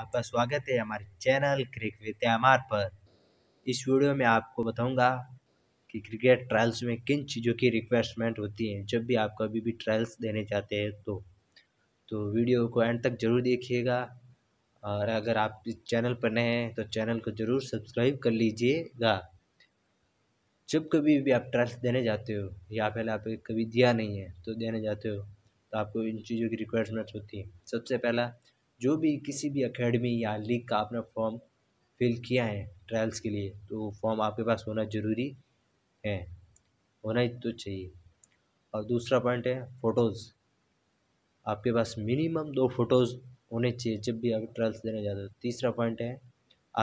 आपका स्वागत है हमारे चैनल क्रिक विद एमआर पर इस वीडियो में आपको बताऊंगा कि क्रिकेट ट्रायल्स में किन चीज़ों की रिक्वेस्टमेंट होती है जब भी आप कभी भी ट्रायल्स देने जाते हैं तो तो वीडियो को एंड तक ज़रूर देखिएगा और अगर आप इस चैनल पर नए हैं तो चैनल को ज़रूर सब्सक्राइब कर लीजिएगा जब कभी भी आप ट्रायल्स देने जाते हो या पहले आप कभी दिया नहीं है तो देने जाते हो तो आपको इन चीज़ों की रिक्वायरमेंट्स होती हैं सबसे पहला जो भी किसी भी अकेडमी या लीग का आपने फॉर्म फिल किया है ट्रायल्स के लिए तो फॉर्म आपके पास होना ज़रूरी है होना ही तो चाहिए और दूसरा पॉइंट है फ़ोटोज़ आपके पास मिनिमम दो फ़ोटोज़ होने चाहिए जब भी आप ट्रायल्स देने जाते हो तीसरा पॉइंट है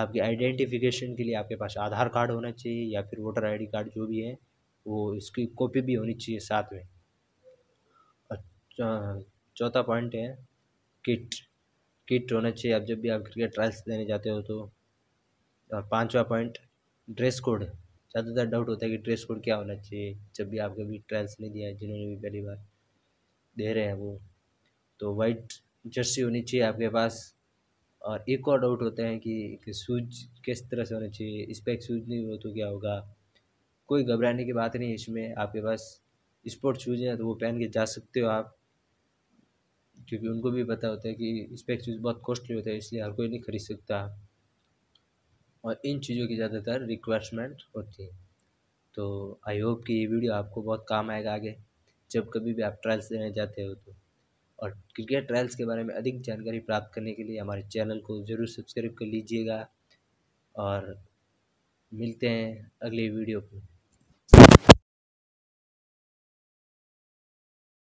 आपकी आइडेंटिफिकेशन के लिए आपके पास आधार कार्ड होना चाहिए या फिर वोटर आईडी कार्ड जो भी है वो इसकी कॉपी भी होनी चाहिए साथ में चौथा पॉइंट है किट किट होना चाहिए आप जब भी आप क्रिकेट ट्रायल्स देने जाते हो तो और पाँचवा पॉइंट ड्रेस कोड ज़्यादातर डाउट होता है कि ड्रेस कोड क्या होना चाहिए जब भी आपके भी ट्रायल्स नहीं दिया है जिन्होंने भी पहली बार दे रहे हैं वो तो वाइट जर्सी होनी चाहिए आपके पास और एक और डाउट होता है कि, कि सूज किस तरह से होना चाहिए इस पर सूज नहीं हो तो क्या होगा कोई घबराने की बात नहीं है इसमें आपके पास स्पोर्ट शूज़ हैं तो वो पहन के जा सकते हो आप क्योंकि उनको भी पता होता है कि इस एक शूज़ बहुत कॉस्टली होता है इसलिए हर कोई नहीं खरीद सकता और इन चीज़ों की ज़्यादातर रिक्वायरमेंट होती है तो आई होप कि ये वीडियो आपको बहुत काम आएगा आगे जब कभी भी आप ट्रायल्स देने जाते हो तो और क्रिकेट ट्रायल्स के बारे में अधिक जानकारी प्राप्त करने के लिए हमारे चैनल को ज़रूर सब्सक्राइब कर लीजिएगा और मिलते हैं अगले वीडियो पर